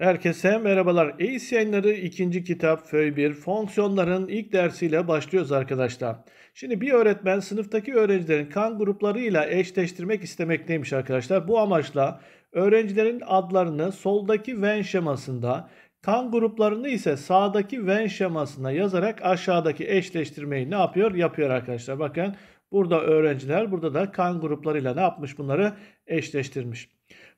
Herkese merhabalar. ACE ikinci kitap Föy 1 fonksiyonların ilk dersiyle başlıyoruz arkadaşlar. Şimdi bir öğretmen sınıftaki öğrencilerin kan gruplarıyla eşleştirmek istemekteymiş arkadaşlar. Bu amaçla öğrencilerin adlarını soldaki Venn şemasında, kan gruplarını ise sağdaki Venn şemasına yazarak aşağıdaki eşleştirmeyi ne yapıyor? Yapıyor arkadaşlar. Bakın burada öğrenciler burada da kan gruplarıyla ne yapmış bunları eşleştirmiş.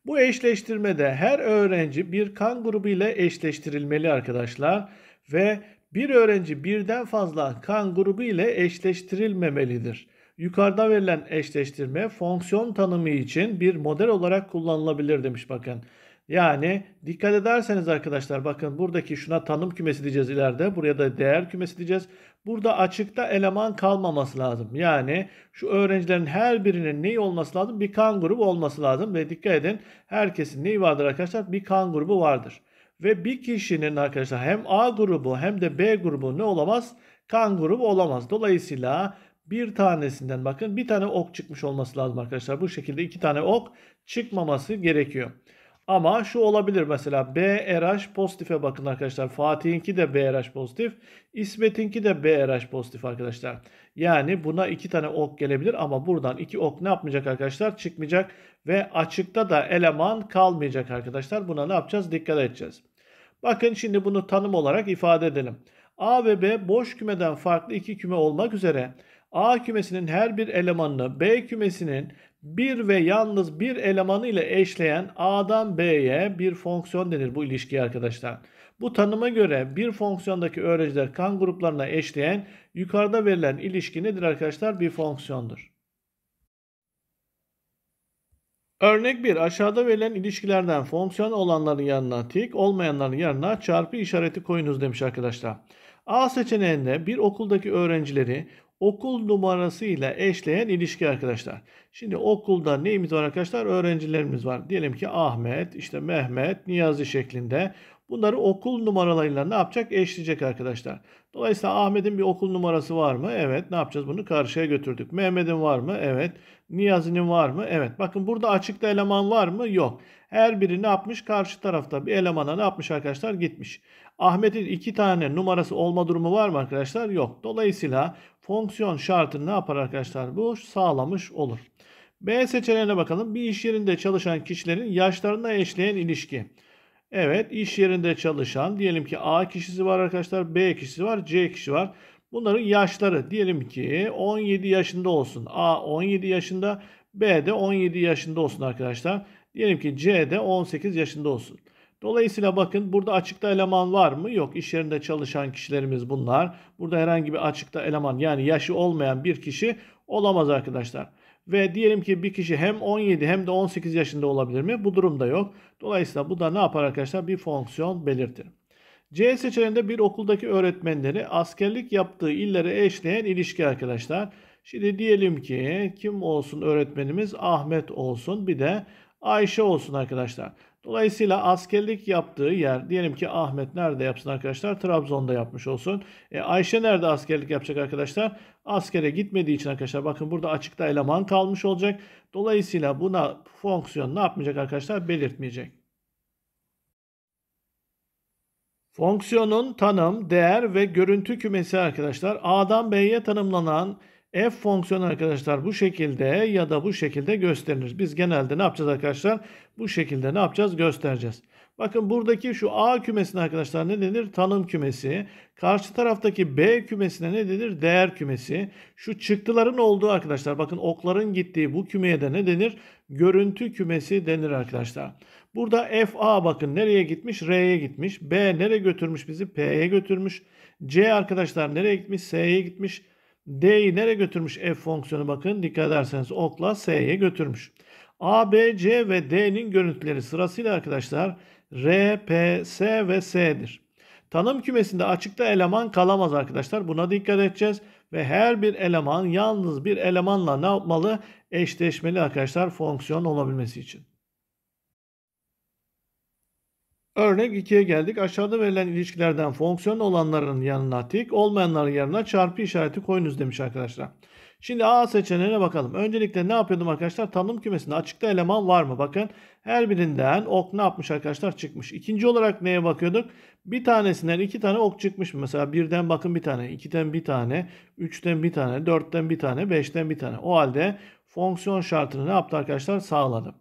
Bu eşleştirmede her öğrenci bir kan grubu ile eşleştirilmeli arkadaşlar ve bir öğrenci birden fazla kan grubu ile eşleştirilmemelidir. Yukarıda verilen eşleştirme fonksiyon tanımı için bir model olarak kullanılabilir demiş bakın. Yani dikkat ederseniz arkadaşlar bakın buradaki şuna tanım kümesi diyeceğiz ileride. Buraya da değer kümesi diyeceğiz. Burada açıkta eleman kalmaması lazım. Yani şu öğrencilerin her birinin neyi olması lazım? Bir kan grubu olması lazım. Ve dikkat edin herkesin neyi vardır arkadaşlar? Bir kan grubu vardır. Ve bir kişinin arkadaşlar hem A grubu hem de B grubu ne olamaz? Kan grubu olamaz. Dolayısıyla bir tanesinden bakın bir tane ok çıkmış olması lazım arkadaşlar. Bu şekilde iki tane ok çıkmaması gerekiyor. Ama şu olabilir mesela BRH pozitife bakın arkadaşlar. Fatih'inki de BRH pozitif. İsmet'inki de BRH pozitif arkadaşlar. Yani buna iki tane ok gelebilir ama buradan iki ok ne yapmayacak arkadaşlar? Çıkmayacak ve açıkta da eleman kalmayacak arkadaşlar. Buna ne yapacağız? Dikkat edeceğiz. Bakın şimdi bunu tanım olarak ifade edelim. A ve B boş kümeden farklı iki küme olmak üzere A kümesinin her bir elemanını B kümesinin bir ve yalnız bir elemanı ile eşleyen A'dan B'ye bir fonksiyon denir bu ilişkiye arkadaşlar. Bu tanıma göre bir fonksiyondaki öğrenciler kan gruplarına eşleyen yukarıda verilen ilişki nedir arkadaşlar? Bir fonksiyondur. Örnek 1. Aşağıda verilen ilişkilerden fonksiyon olanların yanına tik, olmayanların yanına çarpı işareti koyunuz demiş arkadaşlar. A seçeneğinde bir okuldaki öğrencileri okul numarasıyla eşleyen ilişki arkadaşlar. Şimdi okulda neyimiz var arkadaşlar? Öğrencilerimiz var. Diyelim ki Ahmet, işte Mehmet, Niyazi şeklinde. Bunları okul numaralarıyla ne yapacak? Eşleyecek arkadaşlar. Dolayısıyla Ahmet'in bir okul numarası var mı? Evet. Ne yapacağız? Bunu karşıya götürdük. Mehmet'in var mı? Evet. Niyazi'nin var mı? Evet. Bakın burada açıkta eleman var mı? Yok. Her biri ne yapmış? Karşı tarafta bir elemana ne yapmış arkadaşlar? Gitmiş. Ahmet'in iki tane numarası olma durumu var mı arkadaşlar? Yok. Dolayısıyla fonksiyon şartını ne yapar arkadaşlar? Bu sağlamış olur. B seçeneğine bakalım. Bir iş yerinde çalışan kişilerin yaşlarına eşleyen ilişki. Evet iş yerinde çalışan diyelim ki A kişisi var arkadaşlar B kişisi var C kişi var. Bunların yaşları diyelim ki 17 yaşında olsun. A 17 yaşında B de 17 yaşında olsun arkadaşlar. Diyelim ki C de 18 yaşında olsun. Dolayısıyla bakın burada açıkta eleman var mı? Yok. iş yerinde çalışan kişilerimiz bunlar. Burada herhangi bir açıkta eleman yani yaşı olmayan bir kişi olamaz arkadaşlar. Ve diyelim ki bir kişi hem 17 hem de 18 yaşında olabilir mi? Bu durumda yok. Dolayısıyla bu da ne yapar arkadaşlar? Bir fonksiyon belirtir. C seçeneğinde bir okuldaki öğretmenleri askerlik yaptığı illere eşleyen ilişki arkadaşlar. Şimdi diyelim ki kim olsun öğretmenimiz? Ahmet olsun bir de Ayşe olsun arkadaşlar. Dolayısıyla askerlik yaptığı yer diyelim ki Ahmet nerede yapsın arkadaşlar? Trabzon'da yapmış olsun. E, Ayşe nerede askerlik yapacak arkadaşlar? Askere gitmediği için arkadaşlar bakın burada açıkta eleman kalmış olacak. Dolayısıyla buna fonksiyon ne yapmayacak arkadaşlar? Belirtmeyecek. Fonksiyonun tanım, değer ve görüntü kümesi arkadaşlar A'dan B'ye tanımlanan F fonksiyonu arkadaşlar bu şekilde ya da bu şekilde gösterilir. Biz genelde ne yapacağız arkadaşlar? Bu şekilde ne yapacağız? Göstereceğiz. Bakın buradaki şu A kümesine arkadaşlar ne denir? Tanım kümesi. Karşı taraftaki B kümesine ne denir? Değer kümesi. Şu çıktıların olduğu arkadaşlar bakın okların gittiği bu kümeye de ne denir? Görüntü kümesi denir arkadaşlar. Burada FA bakın nereye gitmiş? R'ye gitmiş. B nereye götürmüş bizi? P'ye götürmüş. C arkadaşlar nereye gitmiş? S'ye gitmiş. D'yi nereye götürmüş f fonksiyonu bakın. Dikkat ederseniz okla s'ye götürmüş. A, B, C ve D'nin görüntüleri sırasıyla arkadaşlar R, P, S ve S'dir. Tanım kümesinde açıkta eleman kalamaz arkadaşlar. Buna dikkat edeceğiz. Ve her bir eleman yalnız bir elemanla ne yapmalı? Eşleşmeli arkadaşlar fonksiyon olabilmesi için. Örnek 2'ye geldik. Aşağıda verilen ilişkilerden fonksiyon olanların yanına tik, olmayanların yanına çarpı işareti koyunuz demiş arkadaşlar. Şimdi A seçeneğine bakalım. Öncelikle ne yapıyordum arkadaşlar? Tanım kümesinde açıkta eleman var mı? Bakın her birinden ok ne yapmış arkadaşlar? Çıkmış. İkinci olarak neye bakıyorduk? Bir tanesinden iki tane ok çıkmış mı? Mesela birden bakın bir tane, ikiden bir tane, üçten bir tane, dörtten bir tane, beşten bir tane. O halde fonksiyon şartını ne yaptı arkadaşlar? Sağladı.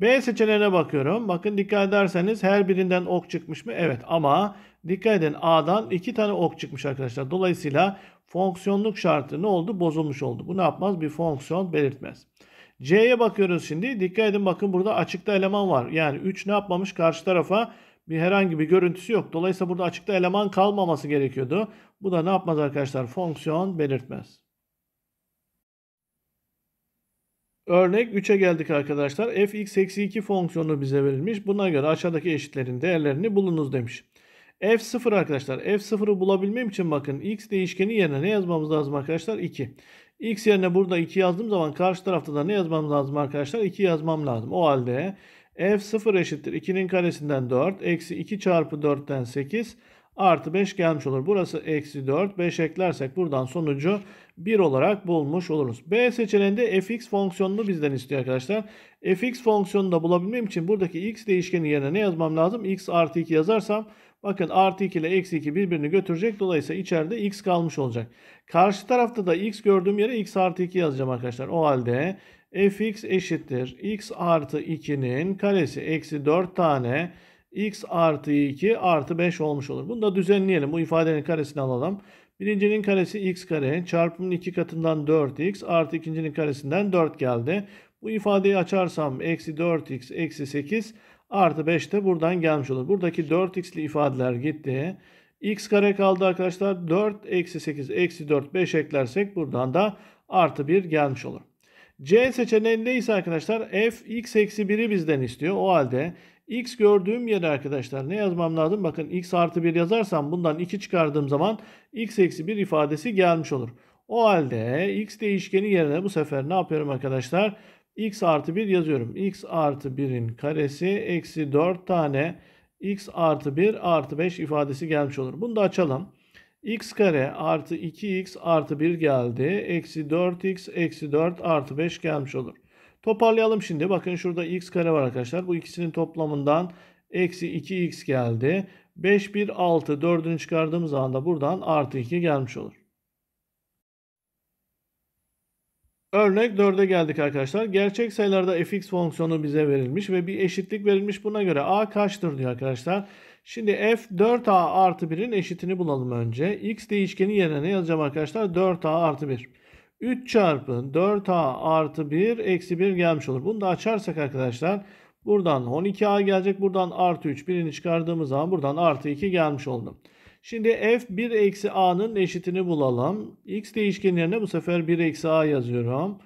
B seçeneğine bakıyorum. Bakın dikkat ederseniz her birinden ok çıkmış mı? Evet ama dikkat edin A'dan 2 tane ok çıkmış arkadaşlar. Dolayısıyla fonksiyonluk şartı ne oldu? Bozulmuş oldu. Bu ne yapmaz? Bir fonksiyon belirtmez. C'ye bakıyoruz şimdi. Dikkat edin bakın burada açıkta eleman var. Yani 3 ne yapmamış? Karşı tarafa bir herhangi bir görüntüsü yok. Dolayısıyla burada açıkta eleman kalmaması gerekiyordu. Bu da ne yapmaz arkadaşlar? Fonksiyon belirtmez. Örnek 3'e geldik arkadaşlar. fx eksi 2 fonksiyonu bize verilmiş. Buna göre aşağıdaki eşitlerin değerlerini bulunuz demiş. f0 arkadaşlar. f0'ı bulabilmem için bakın x değişkeni yerine ne yazmamız lazım arkadaşlar? 2. x yerine burada 2 yazdığım zaman karşı tarafta da ne yazmamız lazım arkadaşlar? 2 yazmam lazım. O halde f0 eşittir 2'nin karesinden 4 eksi 2 çarpı 4'ten 8 artı 5 gelmiş olur. Burası eksi 4. 5 eklersek buradan sonucu 1 olarak bulmuş oluruz. B seçeneğinde fx fonksiyonunu bizden istiyor arkadaşlar. fx fonksiyonunu da bulabilmem için buradaki x değişkeni yerine ne yazmam lazım? x artı 2 yazarsam bakın artı 2 ile eksi 2 birbirini götürecek. Dolayısıyla içeride x kalmış olacak. Karşı tarafta da x gördüğüm yere x artı 2 yazacağım arkadaşlar. O halde fx eşittir x artı 2'nin karesi eksi 4 tane x artı 2 artı 5 olmuş olur. Bunu da düzenleyelim. Bu ifadenin karesini alalım. Birincinin karesi x kare çarpımın 2 katından 4x artı ikincinin karesinden 4 geldi. Bu ifadeyi açarsam eksi 4x eksi 8 artı 5 de buradan gelmiş olur. Buradaki 4x'li ifadeler gitti. x kare kaldı arkadaşlar. 4 eksi 8 eksi 4 5 eklersek buradan da artı 1 gelmiş olur. C seçeneğindeyse arkadaşlar f x eksi 1'i bizden istiyor. O halde X gördüğüm yere arkadaşlar ne yazmam lazım? Bakın X artı 1 yazarsam bundan 2 çıkardığım zaman X eksi 1 ifadesi gelmiş olur. O halde X değişkeni yerine bu sefer ne yapıyorum arkadaşlar? X artı 1 yazıyorum. X artı 1'in karesi eksi 4 tane X artı 1 artı 5 ifadesi gelmiş olur. Bunu da açalım. X kare artı 2X artı 1 geldi. Eksi 4X eksi 4 artı 5 gelmiş olur. Toparlayalım şimdi. Bakın şurada x kare var arkadaşlar. Bu ikisinin toplamından eksi 2x geldi. 5, 1, 6, 4'ünü çıkardığımız anda buradan artı 2 gelmiş olur. Örnek 4'e geldik arkadaşlar. Gerçek sayılarda fx fonksiyonu bize verilmiş ve bir eşitlik verilmiş. Buna göre a kaçtır diyor arkadaşlar. Şimdi f 4a artı 1'in eşitini bulalım önce. x değişkeni yerine yazacağım arkadaşlar? 4a artı 1. 3 çarpı 4a artı 1 eksi 1 gelmiş olur. Bunu da açarsak arkadaşlar buradan 12a gelecek. Buradan artı 3 birini çıkardığımız zaman buradan artı 2 gelmiş oldu. Şimdi f 1 eksi a'nın eşitini bulalım. x değişkenlerine bu sefer 1 eksi a yazıyorum.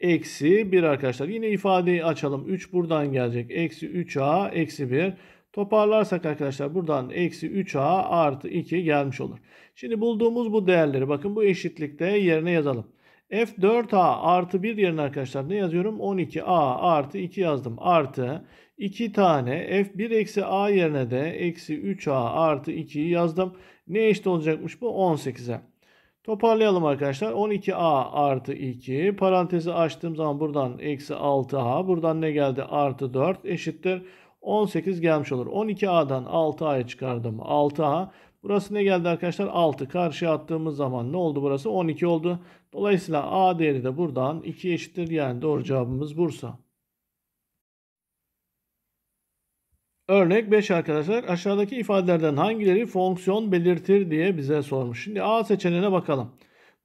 Eksi 1 arkadaşlar. Yine ifadeyi açalım. 3 buradan gelecek. Eksi 3a eksi 1. Toparlarsak arkadaşlar buradan eksi 3a artı 2 gelmiş olur. Şimdi bulduğumuz bu değerleri bakın bu eşitlikte yerine yazalım. F4A artı 1 yerine arkadaşlar ne yazıyorum? 12A artı 2 yazdım. Artı 2 tane F1 eksi A yerine de eksi 3A artı 2'yi yazdım. Ne eşit olacakmış bu? 18'e. Toparlayalım arkadaşlar. 12A artı 2 parantezi açtığım zaman buradan eksi 6A buradan ne geldi? Artı 4 eşittir. 18 gelmiş olur. 12A'dan 6A'ya çıkardım. 6A Burası ne geldi arkadaşlar? 6. Karşıya attığımız zaman ne oldu burası? 12 oldu. Dolayısıyla A değeri de buradan 2 eşittir. Yani doğru cevabımız Bursa. Örnek 5 arkadaşlar aşağıdaki ifadelerden hangileri fonksiyon belirtir diye bize sormuş. Şimdi A seçeneğine bakalım.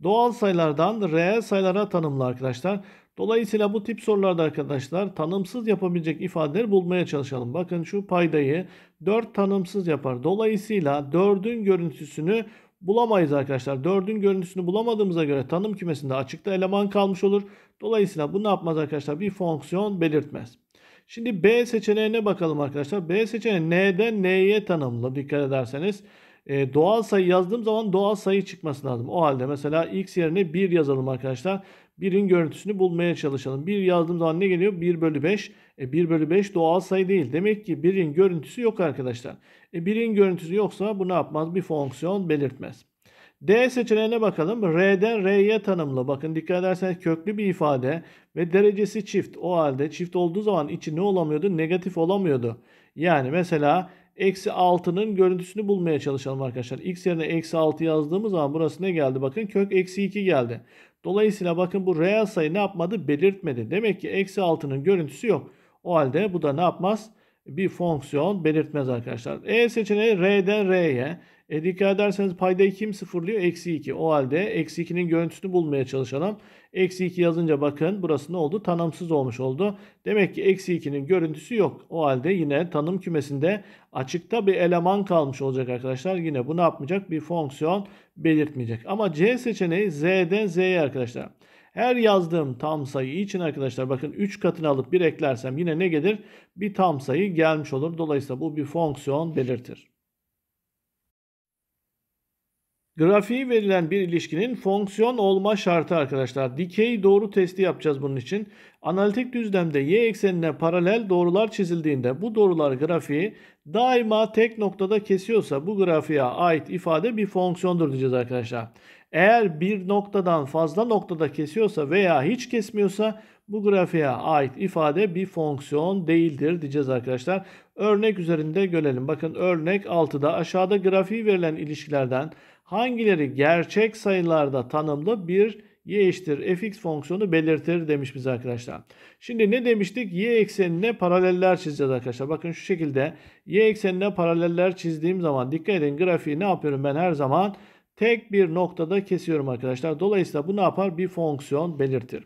Doğal sayılardan reel sayılara tanımlı arkadaşlar. Dolayısıyla bu tip sorularda arkadaşlar tanımsız yapabilecek ifadeleri bulmaya çalışalım. Bakın şu paydayı 4 tanımsız yapar. Dolayısıyla 4'ün görüntüsünü bulamayız arkadaşlar. dördün görüntüsünü bulamadığımıza göre tanım kümesinde açıkta eleman kalmış olur. Dolayısıyla bu ne yapmaz arkadaşlar? Bir fonksiyon belirtmez. Şimdi B seçeneğine bakalım arkadaşlar. B seçeneği N'den N'ye tanımlı dikkat ederseniz. E, doğal sayı yazdığım zaman doğal sayı çıkması lazım. O halde mesela x yerine 1 yazalım arkadaşlar. 1'in görüntüsünü bulmaya çalışalım. 1 yazdığım zaman ne geliyor? 1 bölü 5. E, 1 bölü 5 doğal sayı değil. Demek ki 1'in görüntüsü yok arkadaşlar. E, birin görüntüsü yoksa bu ne yapmaz? Bir fonksiyon belirtmez. D seçeneğine bakalım. R'den R'ye tanımlı. Bakın dikkat ederseniz köklü bir ifade ve derecesi çift. O halde çift olduğu zaman içi ne olamıyordu? Negatif olamıyordu. Yani mesela eksi 6'nın görüntüsünü bulmaya çalışalım arkadaşlar. X yerine eksi 6 yazdığımız zaman burası ne geldi? Bakın kök eksi 2 geldi. Dolayısıyla bakın bu real sayı ne yapmadı? Belirtmedi. Demek ki eksi 6'nın görüntüsü yok. O halde bu da ne yapmaz? bir fonksiyon belirtmez arkadaşlar. E seçeneği R'den R'ye. E dikkat ederseniz paydayı kim sıfırlıyor? Eksi 2. O halde eksi 2'nin görüntüsünü bulmaya çalışalım. Eksi 2 yazınca bakın burası ne oldu? Tanımsız olmuş oldu. Demek ki eksi 2'nin görüntüsü yok. O halde yine tanım kümesinde açıkta bir eleman kalmış olacak arkadaşlar. Yine bu ne yapmayacak? Bir fonksiyon belirtmeyecek. Ama C seçeneği Z'den Z'ye arkadaşlar. Her yazdığım tam sayı için arkadaşlar bakın 3 katını alıp bir eklersem yine ne gelir? Bir tam sayı gelmiş olur. Dolayısıyla bu bir fonksiyon belirtir. Grafiği verilen bir ilişkinin fonksiyon olma şartı arkadaşlar. Dikey doğru testi yapacağız bunun için. Analitik düzlemde y eksenine paralel doğrular çizildiğinde bu doğrular grafiği daima tek noktada kesiyorsa bu grafiğe ait ifade bir fonksiyondur diyeceğiz arkadaşlar. Eğer bir noktadan fazla noktada kesiyorsa veya hiç kesmiyorsa bu grafiğe ait ifade bir fonksiyon değildir diyeceğiz arkadaşlar. Örnek üzerinde görelim. Bakın örnek 6'da aşağıda grafiği verilen ilişkilerden hangileri gerçek sayılarda tanımlı bir y eşittir fx fonksiyonu belirtir demiş bize arkadaşlar. Şimdi ne demiştik? Y eksenine paraleller çizeceğiz arkadaşlar. Bakın şu şekilde y eksenine paraleller çizdiğim zaman dikkat edin grafiği ne yapıyorum ben her zaman? tek bir noktada kesiyorum arkadaşlar. Dolayısıyla bu ne yapar? Bir fonksiyon belirtir.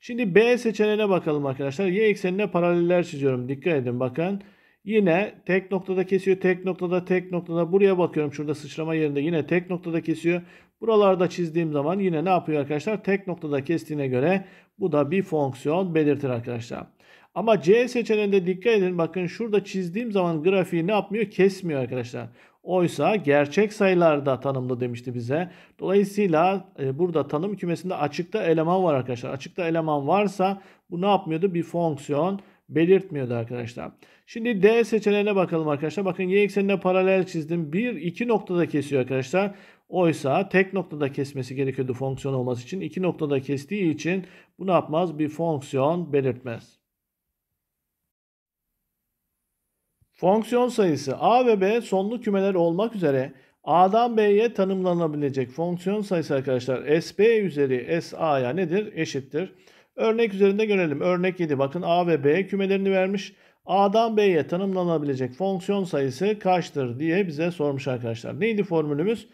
Şimdi B seçeneğine bakalım arkadaşlar. Y eksenine paraleller çiziyorum. Dikkat edin bakın. Yine tek noktada kesiyor. Tek noktada tek noktada. Buraya bakıyorum şurada sıçrama yerinde yine tek noktada kesiyor. Buralarda çizdiğim zaman yine ne yapıyor arkadaşlar? Tek noktada kestiğine göre bu da bir fonksiyon belirtir arkadaşlar. Ama C seçeneğinde dikkat edin bakın şurada çizdiğim zaman grafiği ne yapmıyor? Kesmiyor arkadaşlar. Oysa gerçek sayılarda tanımlı demişti bize. Dolayısıyla e, burada tanım kümesinde açıkta eleman var arkadaşlar. Açıkta eleman varsa bu ne yapmıyordu? Bir fonksiyon belirtmiyordu arkadaşlar. Şimdi D seçeneğine bakalım arkadaşlar. Bakın y eksenine paralel çizdim. Bir iki noktada kesiyor arkadaşlar. Oysa tek noktada kesmesi gerekiyordu fonksiyon olması için. İki noktada kestiği için bu ne yapmaz? Bir fonksiyon belirtmez. Fonksiyon sayısı A ve B sonlu kümeler olmak üzere A'dan B'ye tanımlanabilecek fonksiyon sayısı arkadaşlar SB üzeri SA'ya nedir? Eşittir. Örnek üzerinde görelim. Örnek 7 bakın A ve B kümelerini vermiş. A'dan B'ye tanımlanabilecek fonksiyon sayısı kaçtır diye bize sormuş arkadaşlar. Neydi formülümüz?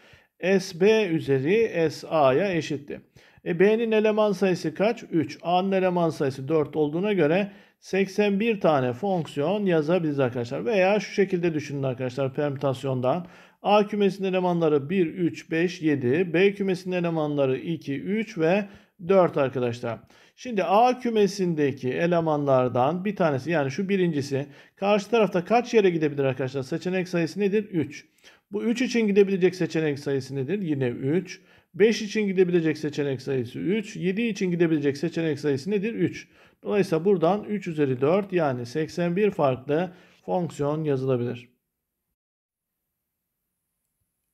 SB üzeri SA'ya eşitti. E B'nin eleman sayısı kaç? 3. A'nın eleman sayısı 4 olduğuna göre 81 tane fonksiyon yazabiliriz arkadaşlar. Veya şu şekilde düşünün arkadaşlar permütasyondan. A kümesinin elemanları 1, 3, 5, 7. B kümesinin elemanları 2, 3 ve 4 arkadaşlar. Şimdi A kümesindeki elemanlardan bir tanesi yani şu birincisi karşı tarafta kaç yere gidebilir arkadaşlar? Seçenek sayısı nedir? 3. Bu 3 için gidebilecek seçenek sayısı nedir? Yine 3. 5 için gidebilecek seçenek sayısı 3. 7 için gidebilecek seçenek sayısı nedir? 3. Dolayısıyla buradan 3 üzeri 4 yani 81 farklı fonksiyon yazılabilir.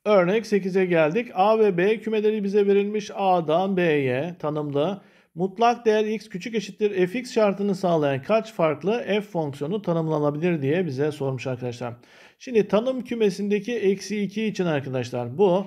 Örnek 8'e geldik. A ve B kümeleri bize verilmiş A'dan B'ye tanımlı. Mutlak değer x küçük eşittir fx şartını sağlayan kaç farklı f fonksiyonu tanımlanabilir diye bize sormuş arkadaşlar. Şimdi tanım kümesindeki eksi 2 için arkadaşlar bu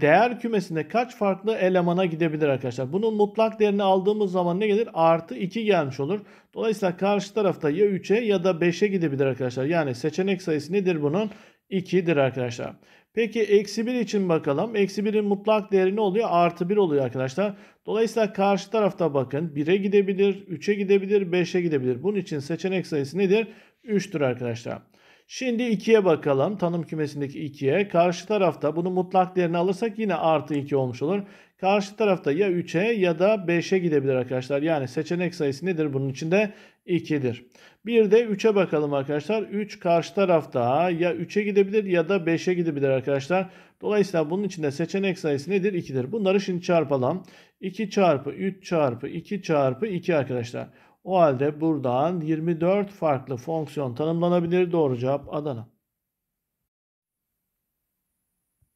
değer kümesinde kaç farklı elemana gidebilir arkadaşlar. Bunun mutlak değerini aldığımız zaman ne gelir? Artı 2 gelmiş olur. Dolayısıyla karşı tarafta ya 3'e ya da 5'e gidebilir arkadaşlar. Yani seçenek sayısı nedir bunun? 2'dir arkadaşlar. Peki eksi 1 için bakalım. Eksi 1'in mutlak değeri ne oluyor? Artı 1 oluyor arkadaşlar. Dolayısıyla karşı tarafta bakın 1'e gidebilir, 3'e gidebilir, 5'e gidebilir. Bunun için seçenek sayısı nedir? 3'tür arkadaşlar. Şimdi 2'ye bakalım. Tanım kümesindeki 2'ye. Karşı tarafta bunu mutlak değerini alırsak yine artı 2 olmuş olur. Karşı tarafta ya 3'e ya da 5'e gidebilir arkadaşlar. Yani seçenek sayısı nedir? Bunun içinde 2'dir. Bir de 3'e bakalım arkadaşlar. 3 karşı tarafta ya 3'e gidebilir ya da 5'e gidebilir arkadaşlar. Dolayısıyla bunun içinde seçenek sayısı nedir? 2'dir. Bunları şimdi çarpalım. 2 çarpı 3 çarpı 2 çarpı 2 arkadaşlar. O halde buradan 24 farklı fonksiyon tanımlanabilir. Doğru cevap Adana.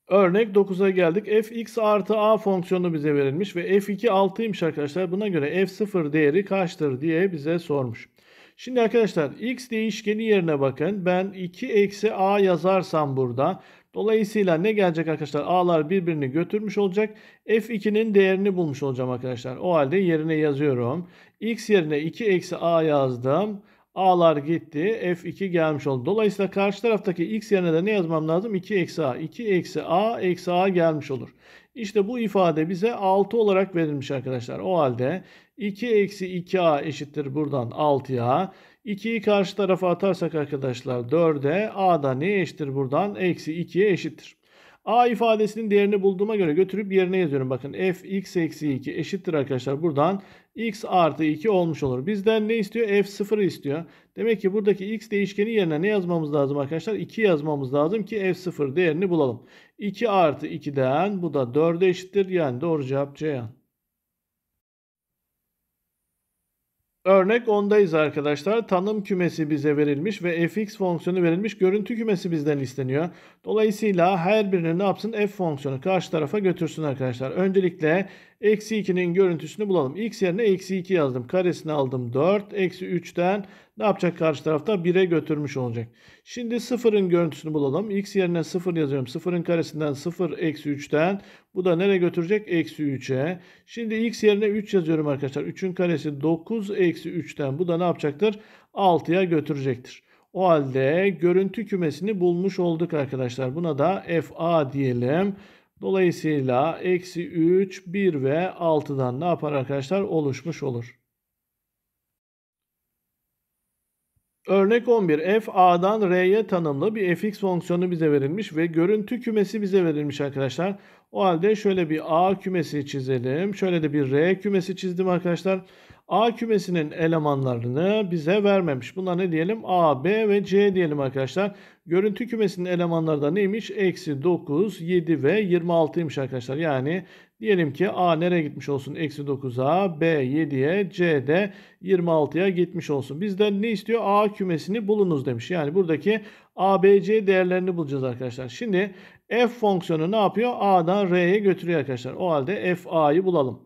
Örnek 9'a geldik. f(x) artı a fonksiyonu bize verilmiş ve f2 6'ymış arkadaşlar. Buna göre f0 değeri kaçtır diye bize sormuş. Şimdi arkadaşlar x değişkeni yerine bakın. Ben 2 eksi a yazarsam burada Dolayısıyla ne gelecek arkadaşlar? A'lar birbirini götürmüş olacak. F2'nin değerini bulmuş olacağım arkadaşlar. O halde yerine yazıyorum. X yerine 2 eksi A yazdım. A'lar gitti. F2 gelmiş oldu. Dolayısıyla karşı taraftaki X yerine de ne yazmam lazım? 2 eksi A. 2 eksi A eksi A gelmiş olur. İşte bu ifade bize 6 olarak verilmiş arkadaşlar. O halde 2 eksi 2A eşittir buradan 6'ya. 2'yi karşı tarafa atarsak arkadaşlar 4'e a da neye eşittir buradan? Eksi 2'ye eşittir. A ifadesinin değerini bulduğuma göre götürüp yerine yazıyorum. Bakın f x eksi 2 eşittir arkadaşlar. Buradan x artı 2 olmuş olur. Bizden ne istiyor? f 0 istiyor. Demek ki buradaki x değişkeni yerine ne yazmamız lazım arkadaşlar? 2 yazmamız lazım ki f 0 değerini bulalım. 2 artı 2'den bu da 4'e eşittir. Yani doğru cevap C. Örnek ondayız arkadaşlar. Tanım kümesi bize verilmiş ve fx fonksiyonu verilmiş. Görüntü kümesi bizden isteniyor. Dolayısıyla her birini ne yapsın? f fonksiyonu karşı tarafa götürsün arkadaşlar. Öncelikle Eksi 2'nin görüntüsünü bulalım. X yerine eksi 2 yazdım. Karesini aldım 4. Eksi 3'ten ne yapacak karşı tarafta? 1'e götürmüş olacak. Şimdi 0'ın görüntüsünü bulalım. X yerine 0 yazıyorum. 0'ın karesinden 0 eksi 3'ten. Bu da nereye götürecek? Eksi 3'e. Şimdi x yerine 3 yazıyorum arkadaşlar. 3'ün karesi 9 eksi 3'ten. Bu da ne yapacaktır? 6'ya götürecektir. O halde görüntü kümesini bulmuş olduk arkadaşlar. Buna da FA diyelim. Dolayısıyla eksi 3, 1 ve 6'dan ne yapar arkadaşlar? Oluşmuş olur. Örnek 11. f a'dan r'ye tanımlı bir fx fonksiyonu bize verilmiş ve görüntü kümesi bize verilmiş arkadaşlar. O halde şöyle bir a kümesi çizelim. Şöyle de bir r kümesi çizdim arkadaşlar. Arkadaşlar. A kümesinin elemanlarını bize vermemiş. Buna ne diyelim? A, B ve C diyelim arkadaşlar. Görüntü kümesinin elemanları da neymiş? Eksi 9, 7 ve 26'ymış arkadaşlar. Yani diyelim ki A nereye gitmiş olsun? Eksi 9'a, B 7'ye, C de 26'ya gitmiş olsun. Bizden ne istiyor? A kümesini bulunuz demiş. Yani buradaki A, B, C değerlerini bulacağız arkadaşlar. Şimdi f fonksiyonu ne yapıyor? A'dan R'ye götürüyor arkadaşlar. O halde f a'yı bulalım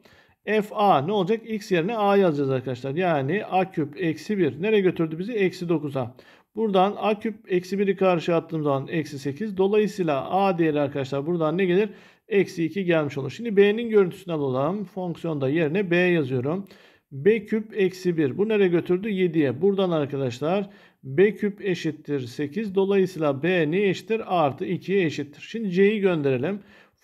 f a ne olacak? X yerine a yazacağız arkadaşlar. Yani a küp eksi 1. Nereye götürdü bizi? Eksi 9'a. Buradan a küp eksi 1'i karşı attığım zaman eksi 8. Dolayısıyla a değeri arkadaşlar buradan ne gelir? Eksi 2 gelmiş olur. Şimdi b'nin görüntüsünü alalım. Fonksiyonda yerine b yazıyorum. b küp eksi 1. Bu nereye götürdü? 7'ye. Buradan arkadaşlar b küp eşittir 8. Dolayısıyla b ne eşittir? artı 2'ye eşittir. Şimdi c'yi gönderelim.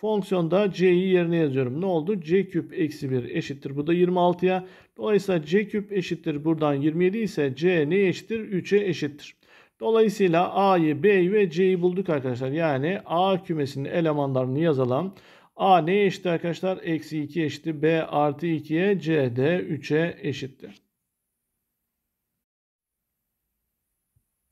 Fonksiyonda c'yi yerine yazıyorum. Ne oldu? c küp eksi 1 eşittir. Bu da 26'ya. Dolayısıyla c küp eşittir. Buradan 27 ise c ne eşittir? 3'e eşittir. Dolayısıyla a'yı, b'yi ve c'yi bulduk arkadaşlar. Yani a kümesinin elemanlarını yazalım. a ne eşittir arkadaşlar? Eksi 2 eşittir. b artı 2'ye c de 3'e eşittir.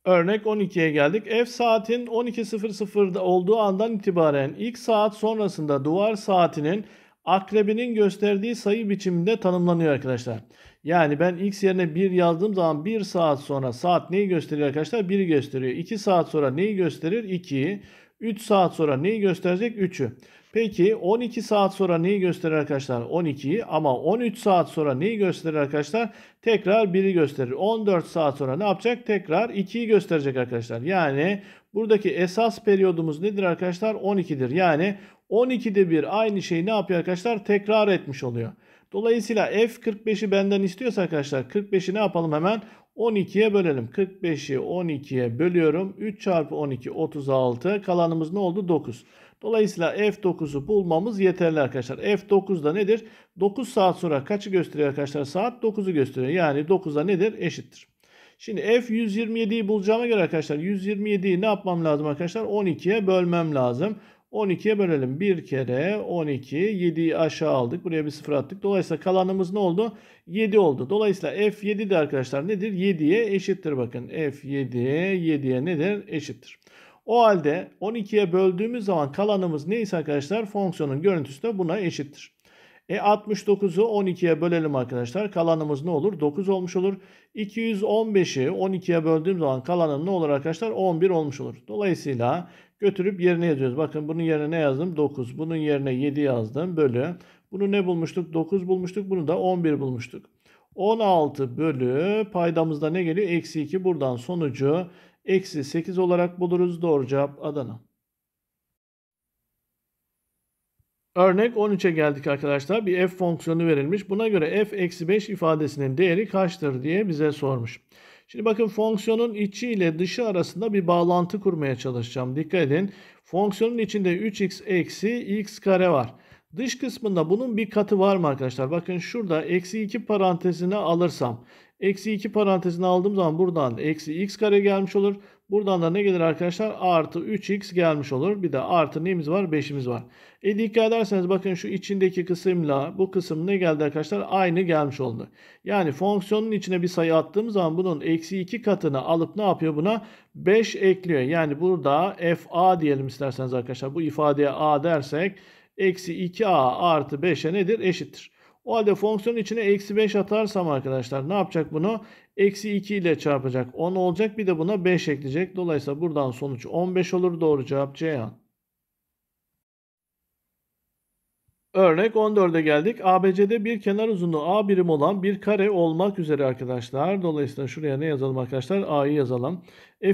Örnek 12'ye geldik. F saatin 12.00'da olduğu andan itibaren ilk saat sonrasında duvar saatinin akrebinin gösterdiği sayı biçiminde tanımlanıyor arkadaşlar. Yani ben x yerine 1 yazdığım zaman 1 saat sonra saat neyi gösteriyor arkadaşlar? 1'i gösteriyor. 2 saat sonra neyi gösterir? 2'yi. 3 saat sonra neyi gösterecek? 3'ü. Peki 12 saat sonra neyi gösterir arkadaşlar? 12'yi ama 13 saat sonra neyi gösterir arkadaşlar? Tekrar 1'i gösterir. 14 saat sonra ne yapacak? Tekrar 2'yi gösterecek arkadaşlar. Yani buradaki esas periyodumuz nedir arkadaşlar? 12'dir. Yani 12'de bir aynı şeyi ne yapıyor arkadaşlar? Tekrar etmiş oluyor. Dolayısıyla F45'i benden istiyorsa arkadaşlar 45'i ne yapalım hemen? 12'ye bölelim. 45'i 12'ye bölüyorum. 3 çarpı 12 36. Kalanımız ne oldu? 9. Dolayısıyla F9'u bulmamız yeterli arkadaşlar. F9 da nedir? 9 saat sonra kaçı gösteriyor arkadaşlar? Saat 9'u gösteriyor. Yani 9'a nedir? Eşittir. Şimdi F127'yi bulacağıma göre arkadaşlar 127'yi ne yapmam lazım arkadaşlar? 12'ye bölmem lazım. 12'ye bölelim. bir kere 12. 7'yi aşağı aldık. Buraya bir sıfır attık. Dolayısıyla kalanımız ne oldu? 7 oldu. Dolayısıyla f7 de arkadaşlar nedir? 7'ye eşittir bakın. f7 7'ye nedir? Eşittir. O halde 12'ye böldüğümüz zaman kalanımız neyse arkadaşlar fonksiyonun görüntüsü de buna eşittir. E 69'u 12'ye bölelim arkadaşlar. Kalanımız ne olur? 9 olmuş olur. 215'i 12'ye böldüğüm zaman kalanım ne olur arkadaşlar? 11 olmuş olur. Dolayısıyla Götürüp yerine yazıyoruz. Bakın bunun yerine ne yazdım? 9. Bunun yerine 7 yazdım. Bölü. Bunu ne bulmuştuk? 9 bulmuştuk. Bunu da 11 bulmuştuk. 16 bölü paydamızda ne geliyor? Eksi 2 buradan sonucu eksi 8 olarak buluruz. Doğru cevap Adana. Örnek 13'e geldik arkadaşlar. Bir f fonksiyonu verilmiş. Buna göre f eksi 5 ifadesinin değeri kaçtır diye bize sormuş. Şimdi bakın fonksiyonun içi ile dışı arasında bir bağlantı kurmaya çalışacağım. Dikkat edin. Fonksiyonun içinde 3x eksi x kare var. Dış kısmında bunun bir katı var mı arkadaşlar? Bakın şurada eksi 2 parantezine alırsam. Eksi 2 parantezine aldığım zaman buradan eksi x kare gelmiş olur. Buradan da ne gelir arkadaşlar? Artı 3x gelmiş olur. Bir de artı neyimiz var? 5'imiz var. E dikkat ederseniz bakın şu içindeki kısımla bu kısım ne geldi arkadaşlar? Aynı gelmiş oldu. Yani fonksiyonun içine bir sayı attığım zaman bunun eksi 2 katını alıp ne yapıyor buna? 5 ekliyor. Yani burada f a diyelim isterseniz arkadaşlar. Bu ifadeye a dersek eksi 2a artı 5'e nedir? Eşittir. O halde fonksiyonun içine eksi 5 atarsam arkadaşlar ne yapacak bunu? Eksi 2 ile çarpacak 10 olacak. Bir de buna 5 ekleyecek. Dolayısıyla buradan sonuç 15 olur. Doğru cevap Ceyhan. Örnek 14'e geldik. ABC'de bir kenar uzunluğu A birim olan bir kare olmak üzere arkadaşlar. Dolayısıyla şuraya ne yazalım arkadaşlar? A'yı yazalım.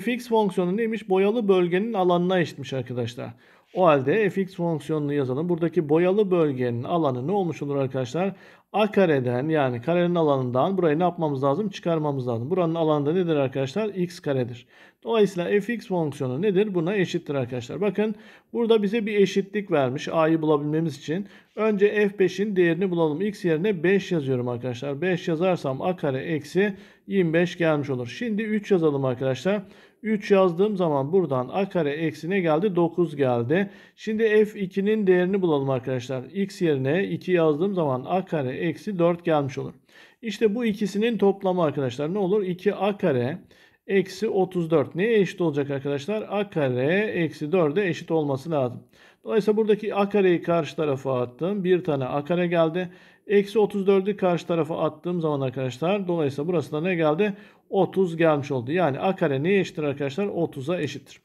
fx fonksiyonu neymiş? Boyalı bölgenin alanına eşitmiş arkadaşlar. O halde fx fonksiyonunu yazalım. Buradaki boyalı bölgenin alanı ne olmuş olur arkadaşlar? A kareden yani karenin alanından burayı ne yapmamız lazım? Çıkarmamız lazım. Buranın alanı da nedir arkadaşlar? X karedir. Dolayısıyla fx fonksiyonu nedir? Buna eşittir arkadaşlar. Bakın burada bize bir eşitlik vermiş a'yı bulabilmemiz için. Önce f5'in değerini bulalım. x yerine 5 yazıyorum arkadaşlar. 5 yazarsam a kare eksi 25 gelmiş olur. Şimdi 3 yazalım arkadaşlar. 3 yazdığım zaman buradan a kare eksi ne geldi? 9 geldi. Şimdi f2'nin değerini bulalım arkadaşlar. x yerine 2 yazdığım zaman a kare eksi 4 gelmiş olur. İşte bu ikisinin toplamı arkadaşlar ne olur? 2a kare eksi 34 neye eşit olacak arkadaşlar? A kare eksi 4'e eşit olması lazım. Dolayısıyla buradaki A kareyi karşı tarafa attım. Bir tane A kare geldi. Eksi 34'ü karşı tarafa attığım zaman arkadaşlar dolayısıyla burası da ne geldi? 30 gelmiş oldu. Yani A kare neye eşittir arkadaşlar? 30'a eşittir.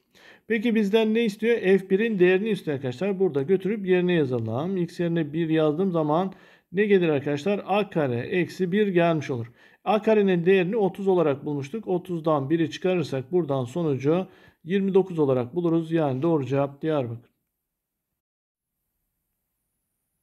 Peki bizden ne istiyor? F1'in değerini istiyor arkadaşlar. Burada götürüp yerine yazalım. X yerine 1 yazdığım zaman ne gelir arkadaşlar? A kare eksi 1 gelmiş olur. A karenin değerini 30 olarak bulmuştuk. 30'dan biri çıkarırsak buradan sonucu 29 olarak buluruz. Yani doğru cevap Diyarbakır.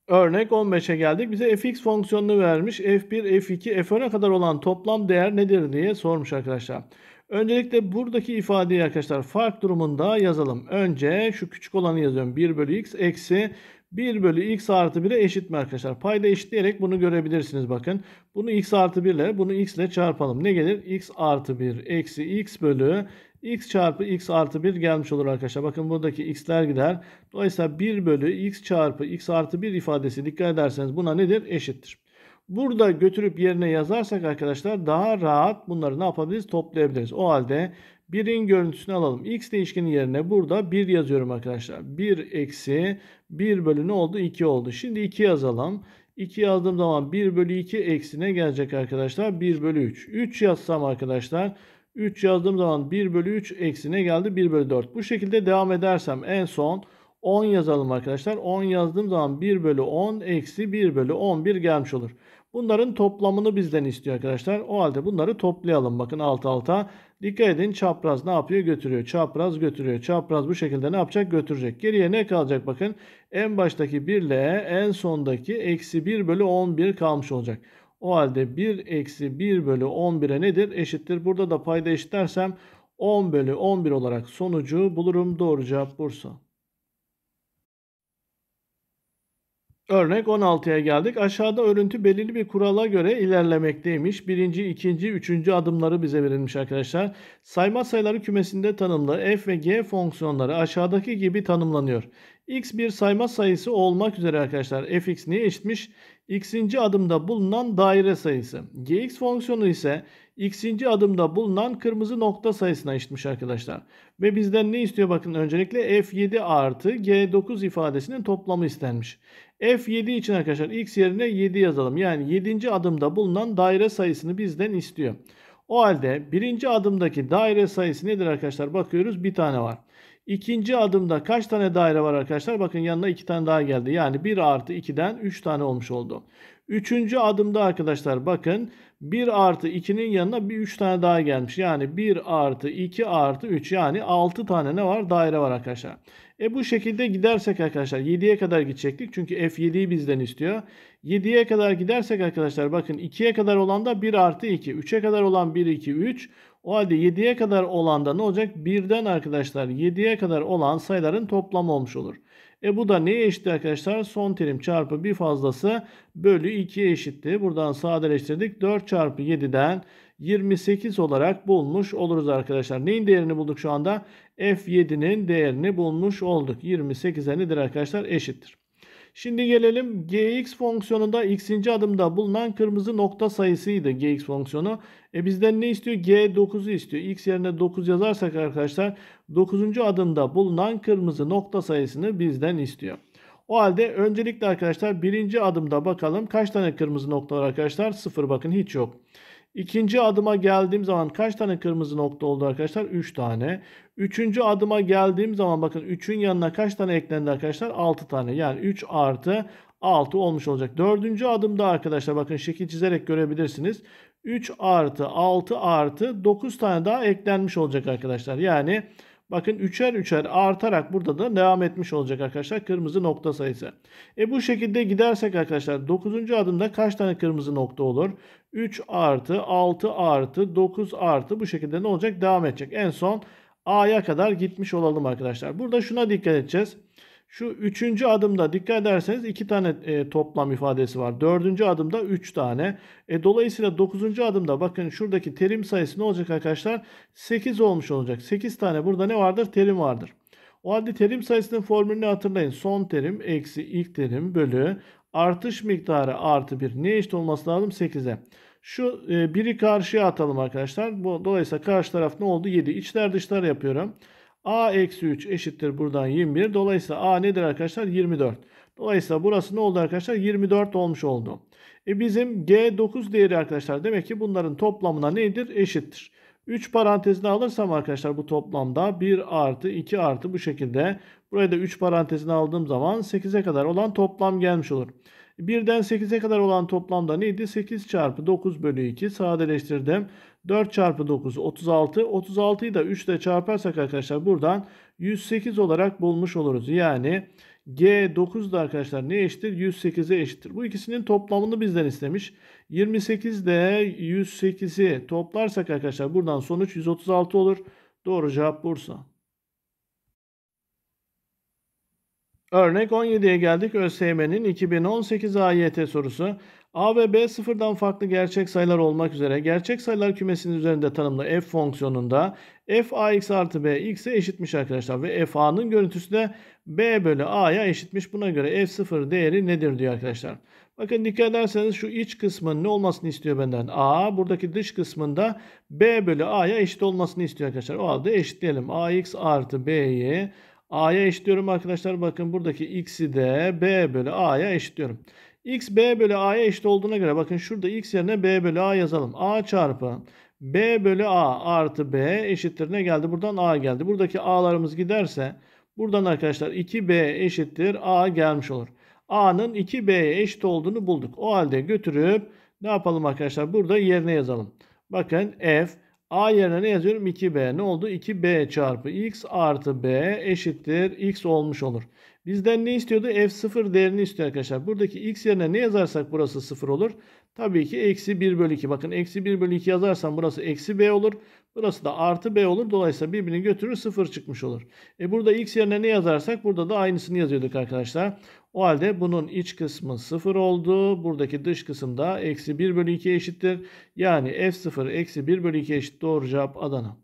Örnek 15'e geldik. Bize fx fonksiyonunu vermiş. f1, f2, f10'a kadar olan toplam değer nedir diye sormuş arkadaşlar. Öncelikle buradaki ifadeyi arkadaşlar fark durumunda yazalım. Önce şu küçük olanı yazıyorum. 1 bölü x eksi 1 bölü x artı 1'e eşit mi arkadaşlar? Payda eşitleyerek bunu görebilirsiniz bakın. Bunu x artı 1 ile bunu x ile çarpalım. Ne gelir? x artı 1 eksi x bölü x çarpı x artı 1 gelmiş olur arkadaşlar. Bakın buradaki x'ler gider. Dolayısıyla 1 bölü x çarpı x artı 1 ifadesi dikkat ederseniz buna nedir? Eşittir. Burada götürüp yerine yazarsak arkadaşlar daha rahat bunları ne yapabiliriz? Toplayabiliriz. O halde 1'in görüntüsünü alalım. X değişkeni yerine burada 1 yazıyorum arkadaşlar. 1 eksi 1 bölü ne oldu? 2 oldu. Şimdi 2 yazalım. 2 yazdığım zaman 1 bölü 2 eksi ne gelecek arkadaşlar? 1 bölü 3. 3 yazsam arkadaşlar 3 yazdığım zaman 1 bölü 3 eksi ne geldi? 1 bölü 4. Bu şekilde devam edersem en son 10 yazalım arkadaşlar. 10 yazdığım zaman 1 bölü 10 eksi 1 bölü 11 gelmiş olur. Bunların toplamını bizden istiyor arkadaşlar. O halde bunları toplayalım. Bakın alt alta. Dikkat edin çapraz ne yapıyor? Götürüyor. Çapraz götürüyor. Çapraz bu şekilde ne yapacak? Götürecek. Geriye ne kalacak? Bakın en baştaki 1 ile en sondaki eksi 1 bölü 11 kalmış olacak. O halde 1 eksi 1 bölü 11'e nedir? Eşittir. Burada da payda eşitlersem 10 bölü 11 olarak sonucu bulurum. Doğru cevap Bursa. Örnek 16'ya geldik. Aşağıda örüntü belirli bir kurala göre ilerlemekteymiş. Birinci, ikinci, üçüncü adımları bize verilmiş arkadaşlar. Sayma sayıları kümesinde tanımlı f ve g fonksiyonları aşağıdaki gibi tanımlanıyor. x bir sayma sayısı olmak üzere arkadaşlar fx neye eşitmiş? x'inci adımda bulunan daire sayısı. gx fonksiyonu ise x'inci adımda bulunan kırmızı nokta sayısına eşitmiş arkadaşlar. Ve bizden ne istiyor bakın öncelikle f7 artı g9 ifadesinin toplamı istenmiş. F7 için arkadaşlar x yerine 7 yazalım. Yani 7. adımda bulunan daire sayısını bizden istiyor. O halde 1. adımdaki daire sayısı nedir arkadaşlar? Bakıyoruz bir tane var. 2. adımda kaç tane daire var arkadaşlar? Bakın yanına 2 tane daha geldi. Yani 1 artı 2'den 3 tane olmuş oldu. 3. adımda arkadaşlar bakın 1 artı 2'nin yanına bir 3 tane daha gelmiş. Yani 1 artı 2 artı 3 yani 6 tane ne var? Daire var arkadaşlar. E bu şekilde gidersek arkadaşlar 7'ye kadar gidecektik. Çünkü F7'yi bizden istiyor. 7'ye kadar gidersek arkadaşlar bakın 2'ye kadar olan da 1 artı 2. 3'e kadar olan 1, 2, 3. O halde 7'ye kadar olan da ne olacak? 1'den arkadaşlar 7'ye kadar olan sayıların toplamı olmuş olur. E bu da neye eşit arkadaşlar? Son terim çarpı bir fazlası bölü 2'ye eşitti. Buradan sadeleştirdik. 4 çarpı 7'den 28 olarak bulmuş oluruz arkadaşlar. Neyin değerini bulduk şu anda? F7'nin değerini bulmuş olduk. 28'e nedir arkadaşlar? Eşittir. Şimdi gelelim gx fonksiyonunda x'inci adımda bulunan kırmızı nokta sayısıydı gx fonksiyonu. E bizden ne istiyor? g9'u istiyor. x yerine 9 yazarsak arkadaşlar 9. adımda bulunan kırmızı nokta sayısını bizden istiyor. O halde öncelikle arkadaşlar birinci adımda bakalım kaç tane kırmızı nokta var arkadaşlar? 0 bakın hiç yok. İkinci adıma geldiğim zaman kaç tane kırmızı nokta oldu arkadaşlar? 3 tane. Üçüncü adıma geldiğim zaman bakın 3'ün yanına kaç tane eklendi arkadaşlar? 6 tane. Yani 3 artı 6 olmuş olacak. Dördüncü adımda arkadaşlar bakın şekil çizerek görebilirsiniz. 3 artı 6 artı 9 tane daha eklenmiş olacak arkadaşlar. Yani Bakın üçer üçer artarak burada da devam etmiş olacak arkadaşlar kırmızı nokta sayısı. E bu şekilde gidersek arkadaşlar 9. adımda kaç tane kırmızı nokta olur? 3 artı 6 artı 9 artı bu şekilde ne olacak? Devam edecek. En son A'ya kadar gitmiş olalım arkadaşlar. Burada şuna dikkat edeceğiz. Şu üçüncü adımda dikkat ederseniz iki tane e, toplam ifadesi var. Dördüncü adımda üç tane. E, dolayısıyla dokuzuncu adımda bakın şuradaki terim sayısı ne olacak arkadaşlar? Sekiz olmuş olacak. Sekiz tane burada ne vardır? Terim vardır. O halde terim sayısının formülünü hatırlayın. Son terim eksi ilk terim bölü artış miktarı artı bir. Ne eşit olması lazım? sekize? Şu e, biri karşıya atalım arkadaşlar. Bu, dolayısıyla karşı taraf ne oldu? 7. İçler dışlar yapıyorum. A eksi 3 eşittir buradan 21. Dolayısıyla A nedir arkadaşlar? 24. Dolayısıyla burası ne oldu arkadaşlar? 24 olmuş oldu. E bizim G9 değeri arkadaşlar demek ki bunların toplamına nedir? Eşittir. 3 parantezini alırsam arkadaşlar bu toplamda 1 artı 2 artı bu şekilde. Buraya da 3 parantezini aldığım zaman 8'e kadar olan toplam gelmiş olur. 1'den 8'e kadar olan toplamda neydi? 8 çarpı 9 bölü 2 sadeleştirdim. 4 çarpı 9 36. 36'yı da 3 ile çarparsak arkadaşlar buradan 108 olarak bulmuş oluruz. Yani G 9 da arkadaşlar ne eşittir? 108'e eşittir. Bu ikisinin toplamını bizden istemiş. 28 de 108'i toplarsak arkadaşlar buradan sonuç 136 olur. Doğru cevap Bursa. Örnek 17'ye geldik. ÖSYM'nin 2018 AYT sorusu. A ve B sıfırdan farklı gerçek sayılar olmak üzere gerçek sayılar kümesinin üzerinde tanımlı f fonksiyonunda f ax artı b x'e eşitmiş arkadaşlar. Ve f a'nın görüntüsü de b bölü a'ya eşitmiş. Buna göre f sıfır değeri nedir diyor arkadaşlar. Bakın dikkat ederseniz şu iç kısmın ne olmasını istiyor benden? a buradaki dış kısmında b bölü a'ya eşit olmasını istiyor arkadaşlar. O halde eşitleyelim. ax artı b'yi A'ya eşitliyorum arkadaşlar. Bakın buradaki x'i de b bölü a'ya eşitliyorum x b bölü a'ya eşit olduğuna göre bakın şurada x yerine b bölü a yazalım. a çarpı b bölü a artı b eşittir ne geldi? Buradan a geldi. Buradaki a'larımız giderse buradan arkadaşlar 2b eşittir a gelmiş olur. a'nın 2b'ye eşit olduğunu bulduk. O halde götürüp ne yapalım arkadaşlar? Burada yerine yazalım. Bakın f A yerine ne yazıyorum? 2B. Ne oldu? 2B çarpı x artı b eşittir x olmuş olur. Bizden ne istiyordu? F0 değerini istiyor arkadaşlar. Buradaki x yerine ne yazarsak burası 0 olur. Tabii ki eksi 1 bölü 2. Bakın eksi 1 bölü 2 yazarsam burası eksi b olur. Burası da artı b olur. Dolayısıyla birbirini götürür 0 çıkmış olur. E burada x yerine ne yazarsak burada da aynısını yazıyorduk arkadaşlar. O halde bunun iç kısmı 0 oldu. Buradaki dış kısım da eksi 1 bölü 2 eşittir. Yani f0 eksi 1 bölü 2 eşit doğru cevap Adana.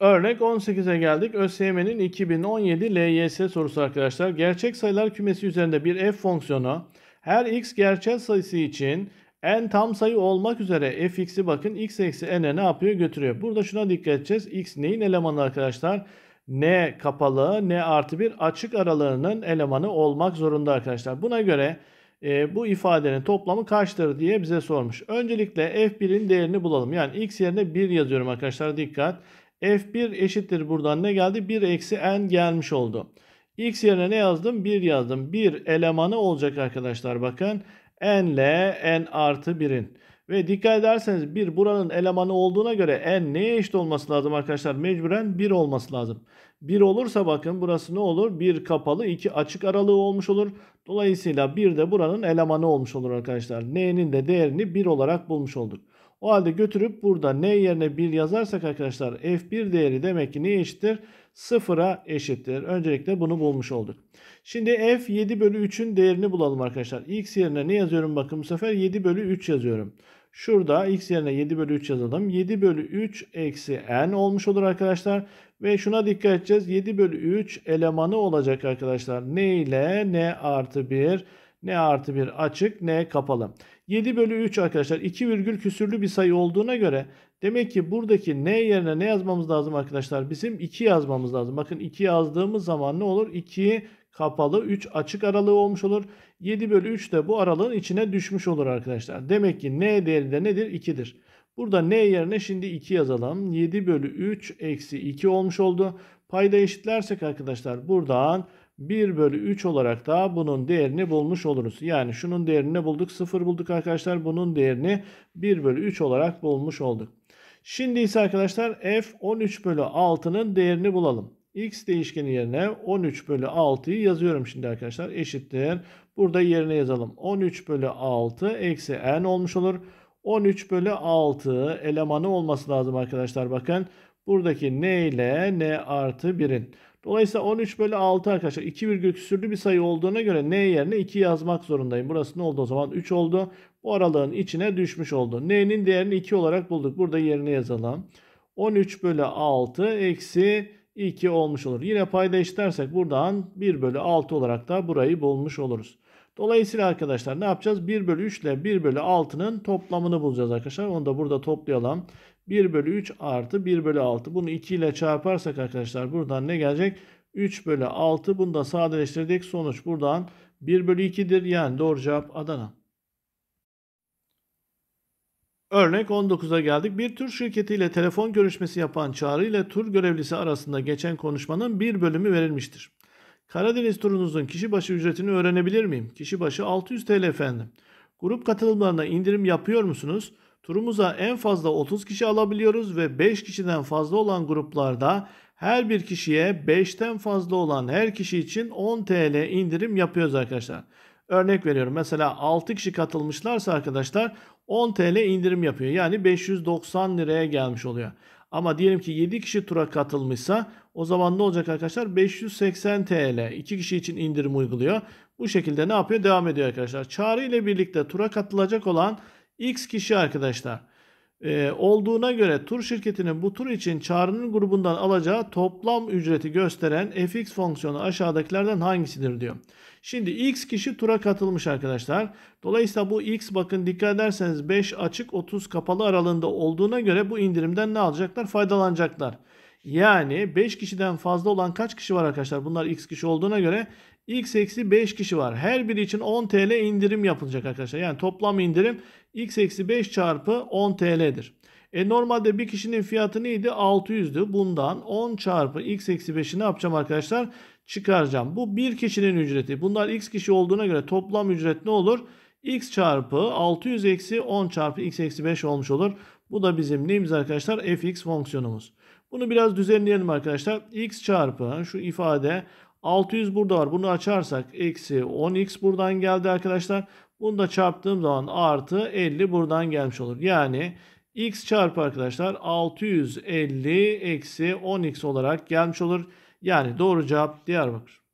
Örnek 18'e geldik. ÖSYM'nin 2017 LYS sorusu arkadaşlar. Gerçek sayılar kümesi üzerinde bir f fonksiyonu her x gerçek sayısı için n tam sayı olmak üzere fx'i bakın x eksi n'e ne yapıyor götürüyor. Burada şuna dikkat edeceğiz. x neyin elemanı arkadaşlar? n kapalı n artı bir açık aralığının elemanı olmak zorunda arkadaşlar. Buna göre e, bu ifadenin toplamı kaçtır diye bize sormuş. Öncelikle f1'in değerini bulalım. Yani x yerine 1 yazıyorum arkadaşlar dikkat. f1 eşittir buradan ne geldi? 1 eksi n gelmiş oldu. X yerine ne yazdım? 1 yazdım. 1 elemanı olacak arkadaşlar bakın. n N'le N artı 1'in. Ve dikkat ederseniz 1 buranın elemanı olduğuna göre N neye eşit olması lazım arkadaşlar? Mecburen 1 olması lazım. 1 olursa bakın burası ne olur? 1 kapalı 2 açık aralığı olmuş olur. Dolayısıyla 1 de buranın elemanı olmuş olur arkadaşlar. N'nin de değerini 1 olarak bulmuş olduk. O halde götürüp burada n yerine 1 yazarsak arkadaşlar f1 değeri demek ki neye eşittir? 0'a eşittir. Öncelikle bunu bulmuş olduk. Şimdi f 7 bölü 3'ün değerini bulalım arkadaşlar. x yerine ne yazıyorum bakın bu sefer 7 bölü 3 yazıyorum. Şurada x yerine 7 bölü 3 yazalım. 7 bölü 3 eksi n olmuş olur arkadaşlar. Ve şuna dikkat edeceğiz. 7 bölü 3 elemanı olacak arkadaşlar. Ne ile? n artı 1. n artı 1 açık. n kapalı. 7 bölü 3 arkadaşlar 2 virgül küsürlü bir sayı olduğuna göre demek ki buradaki n yerine ne yazmamız lazım arkadaşlar? Bizim 2 yazmamız lazım. Bakın 2 yazdığımız zaman ne olur? 2 kapalı 3 açık aralığı olmuş olur. 7 bölü 3 de bu aralığın içine düşmüş olur arkadaşlar. Demek ki n değeri de nedir? 2'dir. Burada n yerine şimdi 2 yazalım. 7 bölü 3 eksi 2 olmuş oldu. Payda eşitlersek arkadaşlar buradan 1 bölü 3 olarak da bunun değerini bulmuş oluruz. Yani şunun değerini bulduk? 0 bulduk arkadaşlar. Bunun değerini 1 bölü 3 olarak bulmuş olduk. Şimdi ise arkadaşlar f 13 bölü 6'nın değerini bulalım. x değişkeni yerine 13 bölü 6'yı yazıyorum şimdi arkadaşlar. Eşittir. Burada yerine yazalım. 13 bölü 6 eksi n olmuş olur. 13 bölü 6 elemanı olması lazım arkadaşlar. Bakın buradaki n ile n artı 1'in. Dolayısıyla 13 bölü 6 arkadaşlar 2 virgül küsürlü bir sayı olduğuna göre n yerine 2 yazmak zorundayım. Burası ne oldu o zaman 3 oldu. Bu aralığın içine düşmüş oldu. n'nin değerini 2 olarak bulduk. Burada yerine yazalım. 13 bölü 6 eksi 2 olmuş olur. Yine payda eşitlersek buradan 1 bölü 6 olarak da burayı bulmuş oluruz. Dolayısıyla arkadaşlar ne yapacağız? 1 bölü 3 ile 1 bölü 6'nın toplamını bulacağız arkadaşlar. Onu da burada toplayalım. 1 bölü 3 artı 1 bölü 6. Bunu 2 ile çarparsak arkadaşlar buradan ne gelecek? 3 bölü 6. Bunu da sadeleştirdik. Sonuç buradan 1 bölü 2'dir. Yani doğru cevap Adana. Örnek 19'a geldik. Bir tur şirketiyle telefon görüşmesi yapan Çağrı ile tur görevlisi arasında geçen konuşmanın bir bölümü verilmiştir. Karadeniz turunuzun kişi başı ücretini öğrenebilir miyim? Kişi başı 600 TL efendim. Grup katılımlarına indirim yapıyor musunuz? Turumuza en fazla 30 kişi alabiliyoruz ve 5 kişiden fazla olan gruplarda her bir kişiye 5'ten fazla olan her kişi için 10 TL indirim yapıyoruz arkadaşlar. Örnek veriyorum mesela 6 kişi katılmışlarsa arkadaşlar 10 TL indirim yapıyor. Yani 590 liraya gelmiş oluyor. Ama diyelim ki 7 kişi tura katılmışsa o zaman ne olacak arkadaşlar? 580 TL 2 kişi için indirim uyguluyor. Bu şekilde ne yapıyor? Devam ediyor arkadaşlar. Çağrı ile birlikte tura katılacak olan X kişi arkadaşlar e, olduğuna göre tur şirketinin bu tur için çağrının grubundan alacağı toplam ücreti gösteren fx fonksiyonu aşağıdakilerden hangisidir diyor. Şimdi x kişi tura katılmış arkadaşlar. Dolayısıyla bu x bakın dikkat ederseniz 5 açık 30 kapalı aralığında olduğuna göre bu indirimden ne alacaklar? Faydalanacaklar. Yani 5 kişiden fazla olan kaç kişi var arkadaşlar? Bunlar x kişi olduğuna göre X eksi 5 kişi var. Her biri için 10 TL indirim yapılacak arkadaşlar. Yani toplam indirim X eksi 5 çarpı 10 TL'dir. E normalde bir kişinin fiyatı neydi? 600'dü. Bundan 10 çarpı x eksi 5'i ne yapacağım arkadaşlar? Çıkaracağım. Bu bir kişinin ücreti. Bunlar x kişi olduğuna göre toplam ücret ne olur? x çarpı 600 eksi 10 çarpı x eksi 5 olmuş olur. Bu da bizim neyimiz arkadaşlar? fx fonksiyonumuz. Bunu biraz düzenleyelim arkadaşlar. x çarpı şu ifade 600 burada var. Bunu açarsak eksi 10x buradan geldi arkadaşlar. Bunu da çarptığım zaman artı 50 buradan gelmiş olur. Yani x çarpı arkadaşlar 650 eksi 10x olarak gelmiş olur. Yani doğru cevap Diyarbakır.